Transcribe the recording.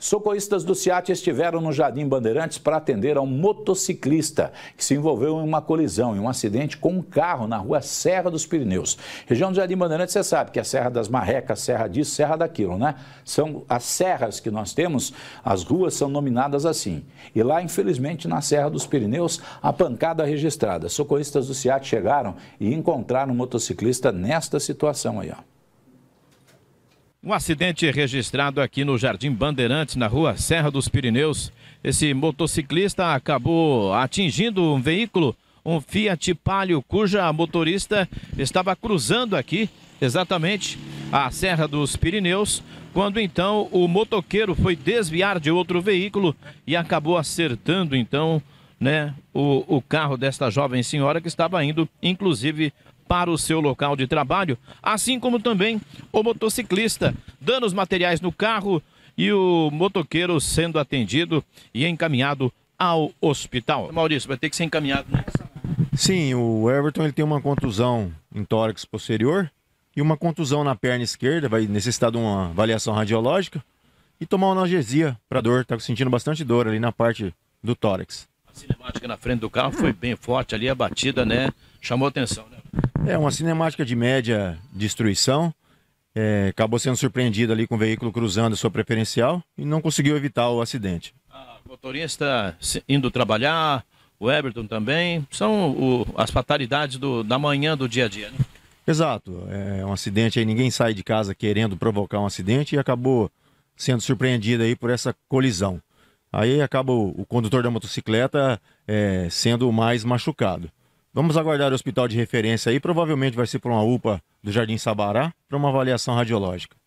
Socorristas do Ciat estiveram no Jardim Bandeirantes para atender a um motociclista que se envolveu em uma colisão, em um acidente com um carro na rua Serra dos Pirineus. Região do Jardim Bandeirantes, você sabe que é a Serra das Marrecas, Serra disso, Serra daquilo, né? São as serras que nós temos, as ruas são nominadas assim. E lá, infelizmente, na Serra dos Pirineus, a pancada registrada. Socorristas do Ciat chegaram e encontraram o um motociclista nesta situação aí, ó. Um acidente registrado aqui no Jardim Bandeirantes, na rua Serra dos Pirineus. Esse motociclista acabou atingindo um veículo, um Fiat Palio, cuja motorista estava cruzando aqui, exatamente a Serra dos Pirineus, quando então o motoqueiro foi desviar de outro veículo e acabou acertando então né, o, o carro desta jovem senhora que estava indo, inclusive, para o seu local de trabalho, assim como também o motociclista, danos materiais no carro e o motoqueiro sendo atendido e encaminhado ao hospital. Maurício, vai ter que ser encaminhado nessa. Né? Sim, o Everton ele tem uma contusão em tórax posterior e uma contusão na perna esquerda, vai necessitar de uma avaliação radiológica e tomar uma analgesia para dor. Tá sentindo bastante dor ali na parte do tórax. A cinemática na frente do carro foi bem forte ali, a batida, né? Chamou atenção, né? É uma cinemática de média destruição. É, acabou sendo surpreendido ali com o veículo cruzando a sua preferencial e não conseguiu evitar o acidente. A ah, motorista indo trabalhar, o Everton também, são o, as fatalidades do, da manhã do dia a dia, né? Exato, é um acidente aí, ninguém sai de casa querendo provocar um acidente e acabou sendo surpreendido aí por essa colisão. Aí acaba o, o condutor da motocicleta é, sendo o mais machucado. Vamos aguardar o hospital de referência aí, provavelmente vai ser para uma UPA do Jardim Sabará, para uma avaliação radiológica.